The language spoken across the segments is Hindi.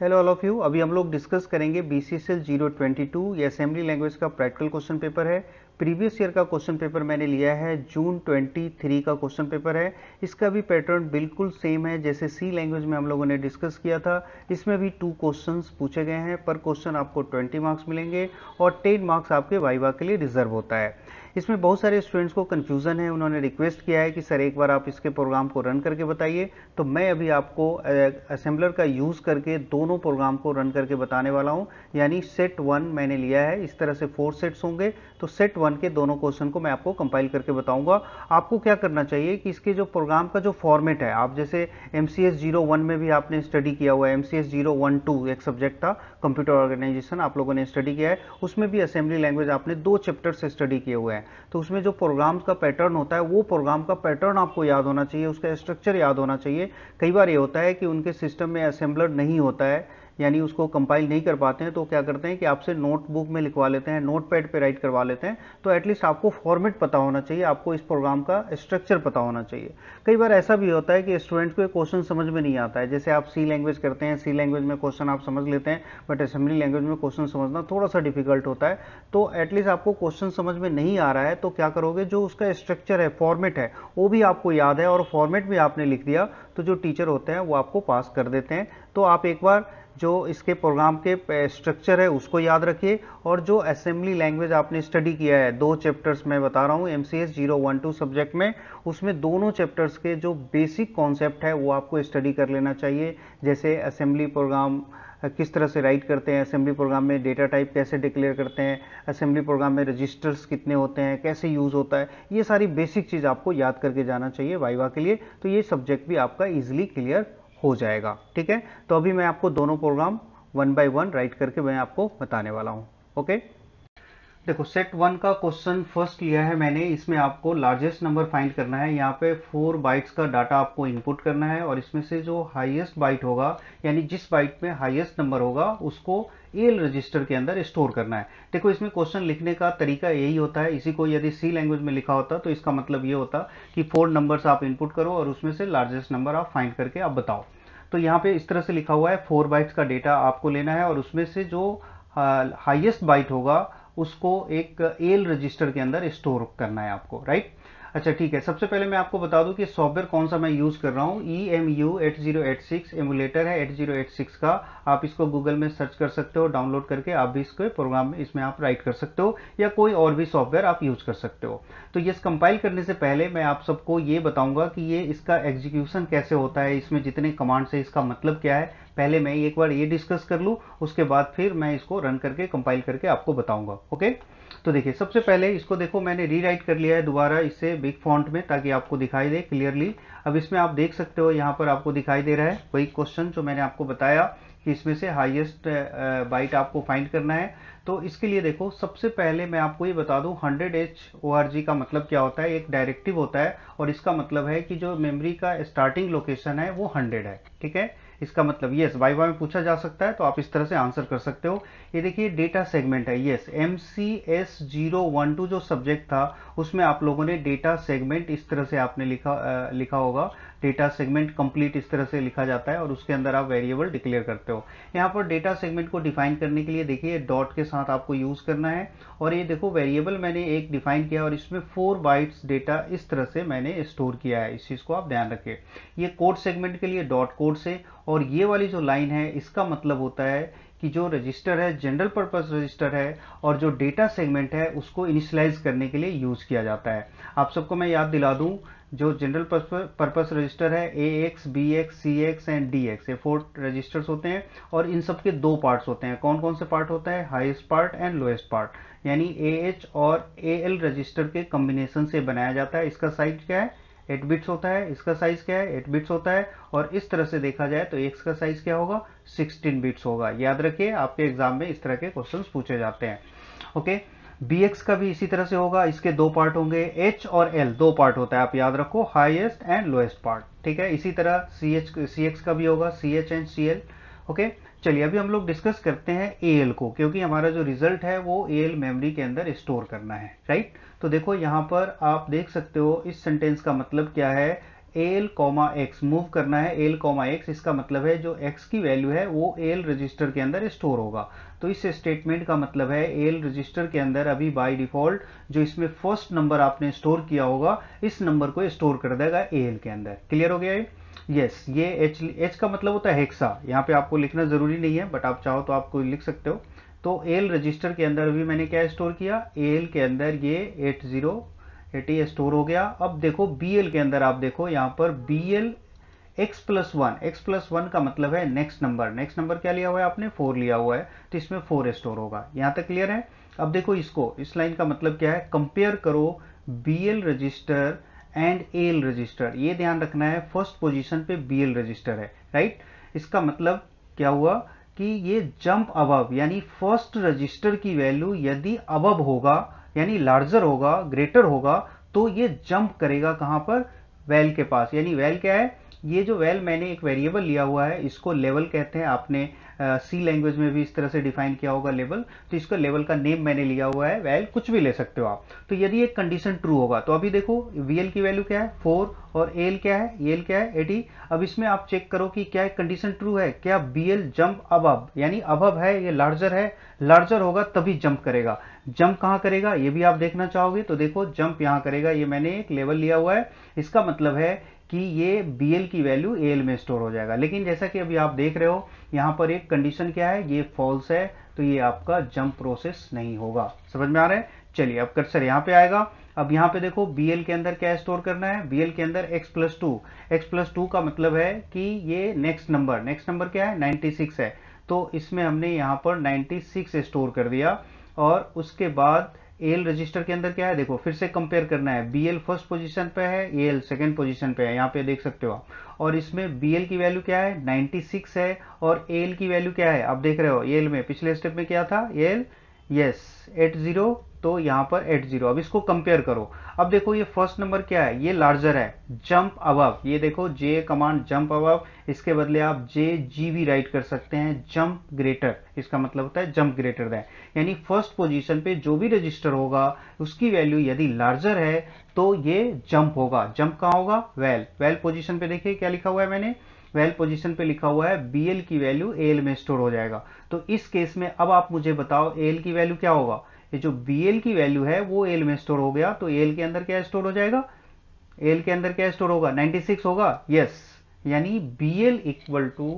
हेलो ऑल ऑफ यू अभी हम लोग डिस्कस करेंगे B C S L zero twenty two ये असेंबली लैंग्वेज का प्रैक्टिकल क्वेश्चन पेपर है प्रीवियस ईयर का क्वेश्चन पेपर मैंने लिया है जून ट्वेंटी थ्री का क्वेश्चन पेपर है इसका भी पैटर्न बिल्कुल सेम है जैसे सी लैंग्वेज में हम लोगों ने डिस्कस किया था इसमें भी टू क्वेश्चन पूछे गए हैं पर क्वेश्चन आपको ट्वेंटी मार्क्स मिलेंगे और टेन मार्क्स आपके वाइवा के लिए रिजर्व होता है इसमें बहुत सारे स्टूडेंट्स को कन्फ्यूज़न है उन्होंने रिक्वेस्ट किया है कि सर एक बार आप इसके प्रोग्राम को रन करके बताइए तो मैं अभी आपको असेंबलर का यूज़ करके दोनों प्रोग्राम को रन करके बताने वाला हूँ यानी सेट वन मैंने लिया है इस तरह से फोर सेट्स होंगे तो सेट वन के दोनों क्वेश्चन को मैं आपको कंपाइल करके बताऊंगा आपको क्या करना चाहिए कि इसके जो प्रोग्राम का जो फॉर्मेट है आप जैसे एम वन में भी आपने स्टडी किया हुआ है एम सी एक सब्जेक्ट था कंप्यूटर ऑर्गेनाइजेशन आप लोगों ने स्टडी किया है उसमें भी असेंबली लैंग्वेज आपने दो चैप्टर से स्टडी किए हुए हैं तो उसमें जो प्रोग्राम्स का पैटर्न होता है वो प्रोग्राम का पैटर्न आपको याद होना चाहिए उसका स्ट्रक्चर याद होना चाहिए कई बार ये होता है कि उनके सिस्टम में असेंबलर नहीं होता है यानी उसको कंपाइल नहीं कर पाते हैं तो क्या करते हैं कि आपसे नोटबुक में लिखवा लेते हैं नोट पैड पर राइट करवा लेते हैं तो एटलीस्ट आपको फॉर्मेट पता होना चाहिए आपको इस प्रोग्राम का स्ट्रक्चर पता होना चाहिए कई बार ऐसा भी होता है कि स्टूडेंट को क्वेश्चन समझ में नहीं आता है जैसे आप सी लैंग्वेज करते हैं सी लैंग्वेज में क्वेश्चन आप समझ लेते हैं बट असेंबली लैंग्वेज में क्वेश्चन समझना थोड़ा सा डिफिकल्ट होता है तो एटलीस्ट आपको क्वेश्चन समझ में नहीं आ रहा है तो क्या करोगे जो उसका स्ट्रक्चर है फॉर्मेट है वो भी आपको याद है और फॉर्मेट भी आपने लिख दिया तो जो टीचर होते हैं वो आपको पास कर देते हैं तो आप एक बार जो इसके प्रोग्राम के स्ट्रक्चर है उसको याद रखिए और जो असेंबली लैंग्वेज आपने स्टडी किया है दो चैप्टर्स मैं बता रहा हूँ M C S zero one two subject में उसमें दोनों चैप्टर्स के जो बेसिक कॉन्सेप्ट है वो आपको स्टडी कर लेना चाहिए जैसे असेंबली प्रोग्राम किस तरह से राइट करते हैं असेंबली प्रोग्राम में डेटा टाइप कैसे डिक्लेयर करते हैं असेंबली प्रोग्राम में रजिस्टर्स कितने होते हैं कैसे यूज़ होता है ये सारी बेसिक चीज़ आपको याद करके जाना चाहिए वाइवा के लिए तो ये सब्जेक्ट भी आपका ईजिली क्लियर हो जाएगा ठीक है तो अभी मैं आपको दोनों program one by one write करके मैं आपको बताने वाला हूँ ओके देखो सेट वन का क्वेश्चन फर्स्ट लिया है मैंने इसमें आपको लार्जेस्ट नंबर फाइंड करना है यहाँ पे फोर बाइट्स का डाटा आपको इनपुट करना है और इसमें से जो हाईएस्ट बाइट होगा यानी जिस बाइट में हाईएस्ट नंबर होगा उसको एल रजिस्टर के अंदर स्टोर करना है देखो इसमें क्वेश्चन लिखने का तरीका यही होता है इसी को यदि सी लैंग्वेज में लिखा होता तो इसका मतलब ये होता कि फोर नंबर्स आप इनपुट करो और उसमें से लार्जेस्ट नंबर आप फाइंड करके आप बताओ तो यहाँ पे इस तरह से लिखा हुआ है फोर बाइट्स का डेटा आपको लेना है और उसमें से जो हाइएस्ट बाइट होगा उसको एक एल रजिस्टर के अंदर स्टोर करना है आपको राइट अच्छा ठीक है सबसे पहले मैं आपको बता दूं कि सॉफ्टवेयर कौन सा मैं यूज़ कर रहा हूँ E M U eight zero eight six emulator है एट जीरो एट सिक्स का आप इसको गूगल में सर्च कर सकते हो डाउनलोड करके आप भी इसके प्रोग्राम में इसमें आप राइट कर सकते हो या कोई और भी सॉफ्टवेयर आप यूज़ कर सकते हो तो ये कंपाइल करने से पहले मैं आप सबको ये बताऊंगा कि ये इसका एग्जीक्यूशन कैसे होता है इसमें जितने कमांड्स है इसका मतलब क्या है पहले मैं एक बार ये डिस्कस कर लूँ उसके बाद फिर मैं इसको रन करके कंपाइल करके आपको बताऊँगा ओके तो देखिए सबसे पहले इसको देखो मैंने रीराइट कर लिया है दोबारा इससे बिग फॉन्ट में ताकि आपको दिखाई दे क्लियरली अब इसमें आप देख सकते हो यहाँ पर आपको दिखाई दे रहा है वही क्वेश्चन जो मैंने आपको बताया कि इसमें से हाईएस्ट बाइट आपको फाइंड करना है तो इसके लिए देखो सबसे पहले मैं आपको ये बता दूं हंड्रेड एच ओ का मतलब क्या होता है एक डायरेक्टिव होता है और इसका मतलब है कि जो मेमोरी का स्टार्टिंग लोकेशन है वो हंड्रेड है ठीक है इसका मतलब यस वाइवा में पूछा जा सकता है तो आप इस तरह से आंसर कर सकते हो ये देखिए डेटा सेगमेंट है yes M C S zero one two जो सब्जेक्ट था उसमें आप लोगों ने डेटा सेगमेंट इस तरह से आपने लिखा आ, लिखा होगा डेटा सेगमेंट कंप्लीट इस तरह से लिखा जाता है और उसके अंदर आप वेरिएबल डिक्लेयर करते हो यहाँ पर डेटा सेगमेंट को डिफाइन करने के लिए देखिए डॉट के साथ आपको यूज करना है और ये देखो वेरिएबल मैंने एक डिफाइन किया और इसमें फोर बाइट्स डेटा इस तरह से मैंने स्टोर किया है इस चीज को आप ध्यान रखें ये कोड सेगमेंट के लिए डॉट कोड से और ये वाली जो लाइन है इसका मतलब होता है कि जो रजिस्टर है जनरल पर्पस रजिस्टर है और जो डेटा सेगमेंट है उसको इनिशलाइज करने के लिए यूज किया जाता है आप सबको मैं याद दिला दूं जो जनरल पर्पस रजिस्टर है A X B X C X and D X ये फोर रजिस्टर्स होते हैं और इन सब के दो पार्ट्स होते हैं कौन कौन से पार्ट होता है highest part and lowest part यानी ए एच और ए एल रजिस्टर के कॉम्बिनेशन से बनाया जाता है इसका साइज क्या है एट बिट्स होता है इसका साइज क्या है एट बिट्स होता है और इस तरह से देखा जाए तो एक्स का साइज क्या होगा सिक्सटीन बिट्स होगा याद रखिए आपके एग्जाम में इस तरह के क्वेश्चन पूछे जाते हैं ओके okay? बी एक्स का भी इसी तरह से होगा इसके दो पार्ट होंगे एच और एल दो पार्ट होता है आप याद रखो हाइएस्ट एंड लोएस्ट पार्ट ठीक है इसी तरह सी एच सी एक्स का भी होगा C H and C L okay चलिए अभी हम लोग डिस्कस करते हैं ए एल को क्योंकि हमारा जो रिजल्ट है वो ए एल मेमरी के अंदर स्टोर करना है राइट तो देखो यहाँ पर आप देख सकते हो इस सेंटेंस का मतलब क्या है एल कॉमा एक्स मूव करना है एल कॉमा एक्स इसका मतलब है जो एक्स की वैल्यू है वो एल रजिस्टर के अंदर स्टोर होगा तो इस स्टेटमेंट का मतलब है एल रजिस्टर के अंदर अभी बाय डिफॉल्ट जो इसमें फर्स्ट नंबर आपने स्टोर किया होगा इस नंबर को स्टोर कर देगा एल के अंदर क्लियर हो गया ये यस ये एच एच का मतलब होता है हेक्सा यहाँ पे आपको लिखना जरूरी नहीं है बट आप चाहो तो आपको लिख सकते हो तो एल रजिस्टर के अंदर अभी मैंने क्या स्टोर किया एल के अंदर ये एट जीरो एटी स्टोर हो गया अब देखो बी एल के अंदर आप देखो यहाँ पर B L x plus one X plus one का मतलब है नेक्स्ट नंबर नेक्स्ट नंबर क्या लिया हुआ है आपने फोर लिया हुआ है तो इसमें फोर स्टोर होगा यहां तक क्लियर है अब देखो इसको इस लाइन का मतलब क्या है कंपेयर करो B L register and A L register ये ध्यान रखना है फर्स्ट पोजिशन पे बी एल रजिस्टर है राइट इसका मतलब क्या हुआ कि ये जंप अब यानी फर्स्ट रजिस्टर की वैल्यू यदि अब होगा यानी लार्जर होगा ग्रेटर होगा तो ये जंप करेगा कहां पर वैल के पास यानी वैल क्या है ये जो वेल मैंने एक वेरिएबल लिया हुआ है इसको लेवल कहते हैं आपने सी uh, लैंग्वेज में भी इस तरह से डिफाइन किया होगा लेवल तो इसका लेवल का नेम मैंने लिया हुआ है वेल कुछ भी ले सकते हो आप तो यदि एक कंडीशन ट्रू होगा तो अभी देखो वीएल की वैल्यू क्या है फोर और एल क्या है एल क्या है एटी अब इसमें आप चेक करो कि क्या कंडीशन ट्रू है क्या बी एल जम्प अबब यानी अबब है ये लार्जर है लार्जर होगा तभी जंप करेगा जंप कहाँ करेगा ये भी आप देखना चाहोगे तो देखो जंप यहाँ करेगा ये मैंने एक लेवल लिया हुआ है इसका मतलब है कि ये BL की वैल्यू AL में स्टोर हो जाएगा लेकिन जैसा कि अभी आप देख रहे हो यहाँ पर एक कंडीशन क्या है ये फॉल्स है तो ये आपका जंप प्रोसेस नहीं होगा समझ में आ रहा है चलिए अब कर्सर यहाँ पे आएगा अब यहाँ पे देखो BL के अंदर क्या स्टोर करना है BL के अंदर x plus two X plus two का मतलब है कि ये नेक्स्ट नंबर नेक्स्ट नंबर क्या है 96 है तो इसमें हमने यहाँ पर 96 स्टोर कर दिया और उसके बाद एल रजिस्टर के अंदर क्या है देखो फिर से कंपेयर करना है बी एल फर्स्ट पोजिशन पे है ए एल सेकेंड पोजिशन पे है यहाँ पे देख सकते हो आप और इसमें बी एल की वैल्यू क्या है 96 है और ए एल की वैल्यू क्या है आप देख रहे हो ए एल में पिछले स्टेप में क्या था A L yes eight zero तो यहां पर एट जीरो अब इसको कंपेयर करो अब देखो ये फर्स्ट नंबर क्या है ये लार्जर है जंप अबव ये देखो जे कमांड जंप अबव इसके बदले आप जे जी भी राइट कर सकते हैं जंप ग्रेटर इसका मतलब होता है जंप ग्रेटर दैन यानी फर्स्ट पोजीशन पे जो भी रजिस्टर होगा उसकी वैल्यू यदि लार्जर है तो ये जंप होगा जंप कहाँ होगा वेल वेल पोजिशन पे देखिए क्या लिखा हुआ है मैंने वेल well पोजीशन पे लिखा हुआ है बीएल की वैल्यू एल में स्टोर हो जाएगा तो इस केस में अब आप मुझे बताओ एल की वैल्यू क्या होगा ये जो बी की वैल्यू है वो एल में स्टोर हो गया तो एल के अंदर क्या स्टोर हो जाएगा एल के अंदर क्या स्टोर होगा 96 होगा यस यानी बी एल इक्वल टू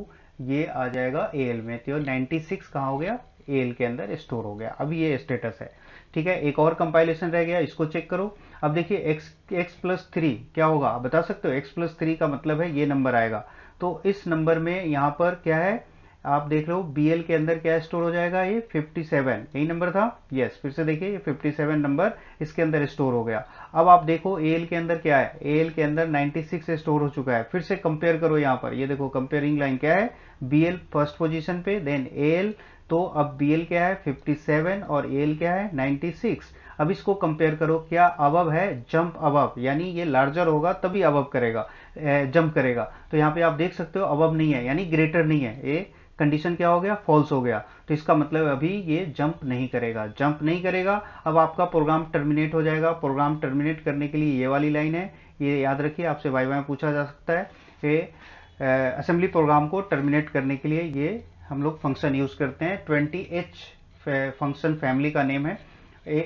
ये आ जाएगा एल में तो 96 कहाँ हो गया एल के अंदर स्टोर हो गया अब ये स्टेटस है ठीक है एक और कंपाइलेशन रह गया इसको चेक करो अब देखिए एक्स एक्स प्लस थ्री क्या होगा आप बता सकते हो एक्स प्लस थ्री का मतलब है ये नंबर आएगा तो इस नंबर में यहाँ पर क्या है आप देख रहे हो बी के अंदर क्या स्टोर हो जाएगा ये 57 यही नंबर था यस फिर से देखिए ये 57 नंबर इसके अंदर स्टोर हो गया अब आप देखो ए के अंदर क्या है ए के अंदर 96 स्टोर हो चुका है फिर से कंपेयर करो यहाँ पर ये देखो कंपेयरिंग लाइन क्या है बी फर्स्ट पोजिशन पे देन ए तो अब बी क्या है 57 और ए क्या है 96 अब इसको कंपेयर करो क्या अबब है जंप अबब यानी ये लार्जर होगा तभी अबब करेगा जंप करेगा तो यहाँ पे आप देख सकते हो अबब नहीं है यानी ग्रेटर नहीं है ये कंडीशन क्या हो गया फॉल्स हो गया तो इसका मतलब अभी ये जंप नहीं करेगा जंप नहीं करेगा अब आपका प्रोग्राम टर्मिनेट हो जाएगा प्रोग्राम टर्मिनेट करने के लिए ये वाली लाइन है ये याद रखिए आपसे वाई वाई पूछा जा सकता है ये असेंबली प्रोग्राम को टर्मिनेट करने के लिए ये हम लोग फंक्शन यूज़ करते हैं ट्वेंटी एच फंक्शन फैमिली का नेम है A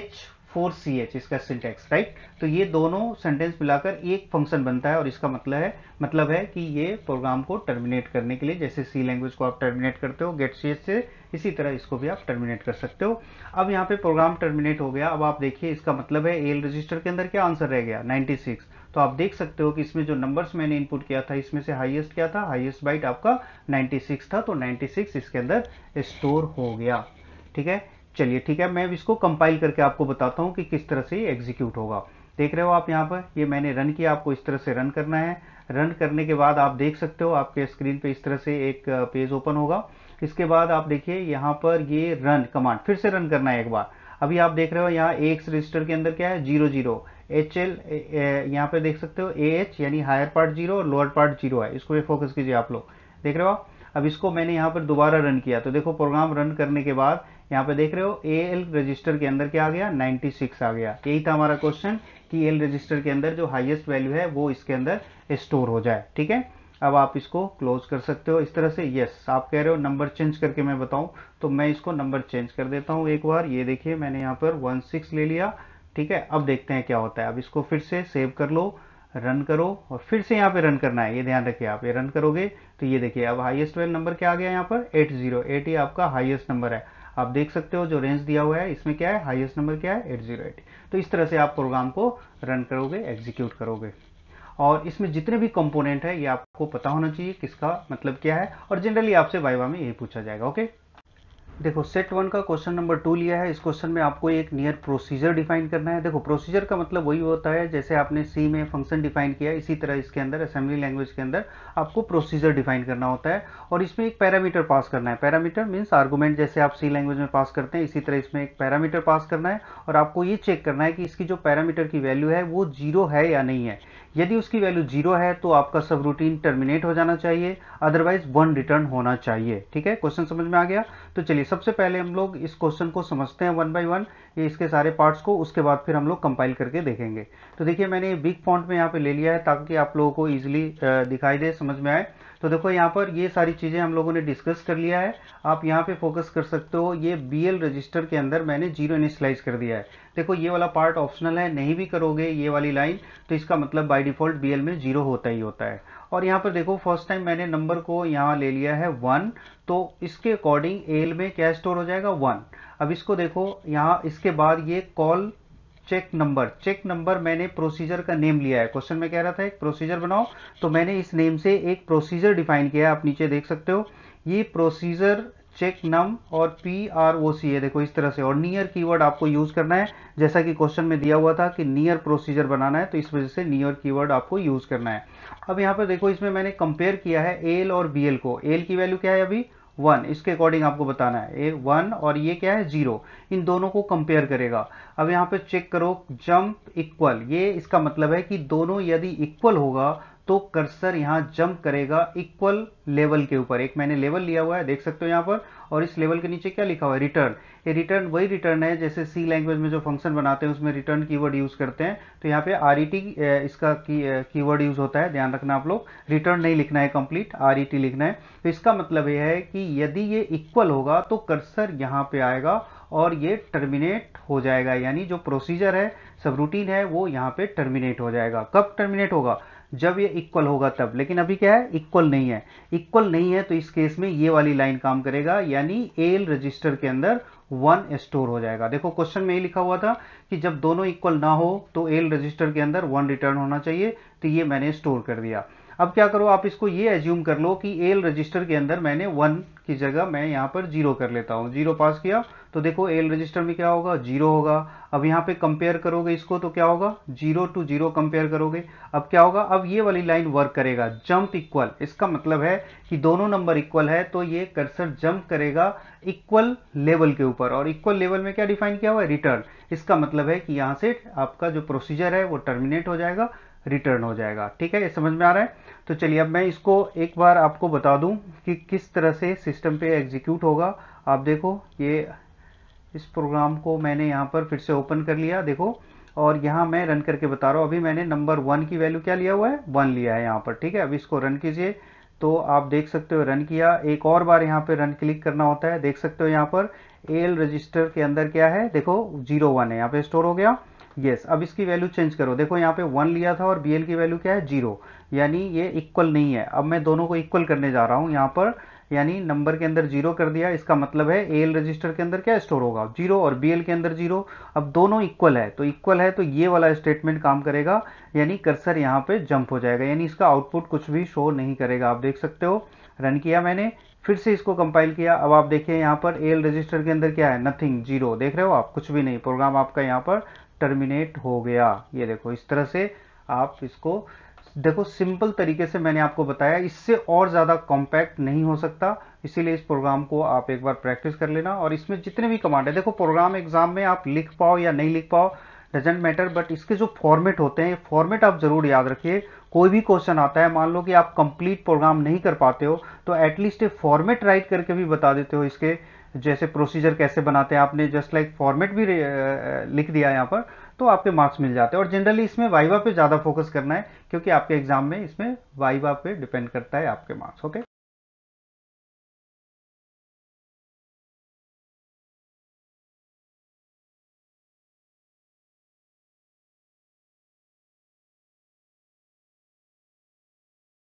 H four C H इसका सिंटेक्स राइट तो ये दोनों सेंटेंस मिलाकर एक फंक्शन बनता है और इसका मतलब है मतलब है कि ये प्रोग्राम को टर्मिनेट करने के लिए जैसे सी लैंग्वेज को आप टर्मिनेट करते हो गेट सी एच से इसी तरह इसको भी आप टर्मिनेट कर सकते हो अब यहाँ पे प्रोग्राम टर्मिनेट हो गया अब आप देखिए इसका मतलब है एल रजिस्टर के अंदर क्या आंसर रह गया सिक्स तो आप देख सकते हो कि इसमें जो नंबर्स मैंने इनपुट किया था इसमें से हाईएस्ट क्या था हाईएस्ट बाइट आपका 96 था तो 96 इसके अंदर स्टोर हो गया ठीक है चलिए ठीक है मैं इसको कंपाइल करके आपको बताता हूँ कि किस तरह से ये एग्जीक्यूट होगा देख रहे हो आप यहाँ पर ये मैंने रन किया आपको इस तरह से रन करना है रन करने के बाद आप देख सकते हो आपके स्क्रीन पे इस तरह से एक पेज ओपन होगा इसके बाद आप देखिए यहाँ पर ये रन कमांड फिर से रन करना है एक बार अभी आप देख रहे हो यहाँ एक रजिस्टर के अंदर क्या है जीरो जीरो एच एल यहाँ पे देख सकते हो ए एच यानी हायर पार्ट जीरो और लोअर पार्ट जीरो है इसको भी फोकस कीजिए आप लोग देख रहे हो अब इसको मैंने यहाँ पर दोबारा रन किया तो देखो प्रोग्राम रन करने के बाद यहाँ पे देख रहे हो ए एल रजिस्टर के अंदर क्या आ गया 96 आ गया यही था हमारा क्वेश्चन कि एल रजिस्टर के अंदर जो हाईएस्ट वैल्यू है वो इसके अंदर स्टोर हो जाए ठीक है अब आप इसको क्लोज कर सकते हो इस तरह से यस आप कह रहे हो नंबर चेंज करके मैं बताऊं तो मैं इसको नंबर चेंज कर देता हूं एक बार ये देखिए मैंने यहाँ पर वन सिक्स ले लिया ठीक है अब देखते हैं क्या होता है अब इसको फिर से सेव कर लो रन करो और फिर से यहाँ पे रन करना है ये ध्यान रखिए आप ये रन करोगे तो ये देखिए अब हाईएस्ट वेल नंबर क्या आ गया यहाँ पर एट जीरो एट आपका हाईएस्ट नंबर है आप देख सकते हो जो रेंज दिया हुआ है इसमें क्या है हाईएस्ट नंबर क्या है एट जीरो एट तो इस तरह से आप प्रोग्राम को रन करोगे एग्जीक्यूट करोगे और इसमें जितने भी कंपोनेंट है ये आपको पता होना चाहिए किसका मतलब क्या है और जनरली आपसे वाइवा में यही पूछा जाएगा ओके देखो सेट वन का क्वेश्चन नंबर टू लिया है इस क्वेश्चन में आपको एक नियर प्रोसीजर डिफाइन करना है देखो प्रोसीजर का मतलब वही होता है जैसे आपने सी में फंक्शन डिफाइन किया इसी तरह इसके अंदर असेंबली लैंग्वेज के अंदर आपको प्रोसीजर डिफाइन करना होता है और इसमें एक पैरामीटर पास करना है पैरामीटर मीन्स आर्गूमेंट जैसे आप सी लैंग्वेज में पास करते हैं इसी तरह इसमें एक पैरामीटर पास करना है और आपको ये चेक करना है कि इसकी जो पैरामीटर की वैल्यू है वो जीरो है या नहीं है यदि उसकी वैल्यू जीरो है तो आपका सब रूटीन टर्मिनेट हो जाना चाहिए अदरवाइज वन रिटर्न होना चाहिए ठीक है क्वेश्चन समझ में आ गया तो चलिए सबसे पहले हम लोग इस क्वेश्चन को समझते हैं वन बाई वन ये इसके सारे पार्ट्स को उसके बाद फिर हम लोग कंपाइल करके देखेंगे तो देखिए मैंने बिग फॉन्ट में यहाँ पे ले लिया है ताकि आप लोगों को ईजिली दिखाई दे समझ में आए तो देखो यहाँ पर ये सारी चीज़ें हम लोगों ने डिस्कस कर लिया है आप यहाँ पे फोकस कर सकते हो ये बी एल रजिस्टर के अंदर मैंने जीरो इनिशलाइज कर दिया है देखो ये वाला पार्ट ऑप्शनल है नहीं भी करोगे ये वाली लाइन तो इसका मतलब बाई डिफॉल्ट बी में जीरो होता ही होता है और यहाँ पर देखो फर्स्ट टाइम मैंने नंबर को यहाँ ले लिया है वन तो इसके अकॉर्डिंग एल में क्या स्टोर हो जाएगा वन अब इसको देखो यहाँ इसके बाद ये call check number check number मैंने प्रोसीजर का नेम लिया है क्वेश्चन में कह रहा था एक प्रोसीजर बनाओ तो मैंने इस नेम से एक प्रोसीजर डिफाइन किया है आप नीचे देख सकते हो ये प्रोसीजर चेक नम और पी आर ओ सी है देखो इस तरह से और नियर कीवर्ड आपको यूज करना है जैसा कि क्वेश्चन में दिया हुआ था कि नियर प्रोसीजर बनाना है तो इस वजह से नियर कीवर्ड आपको यूज करना है अब यहाँ पर देखो इसमें मैंने कंपेयर किया है एल और बी एल को एल की वैल्यू क्या है अभी वन इसके अकॉर्डिंग आपको बताना है ए वन और ये क्या है जीरो इन दोनों को कंपेयर करेगा अब यहाँ पे चेक करो जंप इक्वल ये इसका मतलब है कि दोनों यदि इक्वल होगा तो कर्सर यहाँ जंप करेगा इक्वल लेवल के ऊपर एक मैंने लेवल लिया हुआ है देख सकते हो यहाँ पर और इस लेवल के नीचे क्या लिखा हुआ है रिटर्न ये रिटर्न वही रिटर्न है जैसे सी लैंग्वेज में जो फंक्शन बनाते हैं उसमें रिटर्न कीवर्ड यूज़ करते हैं तो यहाँ पे आर e इसका कीवर्ड यूज़ होता है ध्यान रखना आप लोग रिटर्न नहीं लिखना है कंप्लीट आर e लिखना है तो इसका मतलब यह है कि यदि ये इक्वल होगा तो कर्सर यहाँ पे आएगा और ये टर्मिनेट हो जाएगा यानी जो प्रोसीजर है सब रूटीन है वो यहाँ पे टर्मिनेट हो जाएगा कब टर्मिनेट होगा जब ये इक्वल होगा तब लेकिन अभी क्या है इक्वल नहीं है इक्वल नहीं है तो इस केस में ये वाली लाइन काम करेगा यानी एल रजिस्टर के अंदर वन स्टोर हो जाएगा देखो क्वेश्चन में ये लिखा हुआ था कि जब दोनों इक्वल ना हो तो एल रजिस्टर के अंदर वन रिटर्न होना चाहिए तो ये मैंने स्टोर कर दिया अब क्या करो आप इसको ये एज्यूम कर लो कि एल रजिस्टर के अंदर मैंने वन की जगह मैं यहाँ पर जीरो कर लेता हूँ जीरो पास किया तो देखो एल रजिस्टर में क्या होगा जीरो होगा अब यहाँ पे कंपेयर करोगे इसको तो क्या होगा जीरो टू जीरो कंपेयर करोगे अब क्या होगा अब ये वाली लाइन वर्क करेगा जंप इक्वल इसका मतलब है कि दोनों नंबर इक्वल है तो ये कर्सर जंप करेगा इक्वल लेवल के ऊपर और इक्वल लेवल में क्या डिफाइन किया हुआ है रिटर्न इसका मतलब है कि यहाँ से आपका जो प्रोसीजर है वो टर्मिनेट हो जाएगा रिटर्न हो जाएगा ठीक है ये समझ में आ रहा है तो चलिए अब मैं इसको एक बार आपको बता दूं कि किस तरह से सिस्टम पे एग्जीक्यूट होगा आप देखो ये इस प्रोग्राम को मैंने यहाँ पर फिर से ओपन कर लिया देखो और यहाँ मैं रन करके बता रहा हूँ अभी मैंने नंबर वन की वैल्यू क्या लिया हुआ है वन लिया है यहाँ पर ठीक है अभी इसको रन कीजिए तो आप देख सकते हो रन किया एक और बार यहाँ पर रन क्लिक करना होता है देख सकते हो यहाँ पर एल रजिस्टर के अंदर क्या है देखो जीरो वन है यहाँ पर स्टोर हो गया यस yes, अब इसकी वैल्यू चेंज करो देखो यहाँ पे वन लिया था और बी की वैल्यू क्या है जीरो यानी ये इक्वल नहीं है अब मैं दोनों को इक्वल करने जा रहा हूँ यहाँ पर यानी नंबर के अंदर जीरो कर दिया इसका मतलब है ए रजिस्टर के अंदर क्या स्टोर होगा जीरो और बी के अंदर जीरो अब दोनों इक्वल है तो इक्वल है तो ये वाला स्टेटमेंट काम करेगा यानी कर्सर यहाँ पे जंप हो जाएगा यानी इसका आउटपुट कुछ भी शो नहीं करेगा आप देख सकते हो रन किया मैंने फिर से इसको कंपाइल किया अब आप देखिए यहाँ पर एल रजिस्टर के अंदर क्या है नथिंग जीरो देख रहे हो आप कुछ भी नहीं प्रोग्राम आपका यहाँ पर टर्मिनेट हो गया ये देखो इस तरह से आप इसको देखो सिंपल तरीके से मैंने आपको बताया इससे और ज़्यादा कॉम्पैक्ट नहीं हो सकता इसीलिए इस प्रोग्राम को आप एक बार प्रैक्टिस कर लेना और इसमें जितने भी कमांड है देखो प्रोग्राम एग्जाम में आप लिख पाओ या नहीं लिख पाओ डजेंट मैटर बट इसके जो फॉर्मेट होते हैं फॉर्मेट आप जरूर याद रखिए कोई भी क्वेश्चन आता है मान लो कि आप कंप्लीट प्रोग्राम नहीं कर पाते हो तो एटलीस्ट ये फॉर्मेट राइट करके भी बता देते हो इसके जैसे प्रोसीजर कैसे बनाते हैं आपने जस्ट लाइक फॉर्मेट भी लिख दिया यहाँ पर तो आपके मार्क्स मिल जाते हैं और जनरली इसमें वाइवा पे ज़्यादा फोकस करना है क्योंकि आपके एग्जाम में इसमें वाइवा पे डिपेंड करता है आपके मार्क्स ओके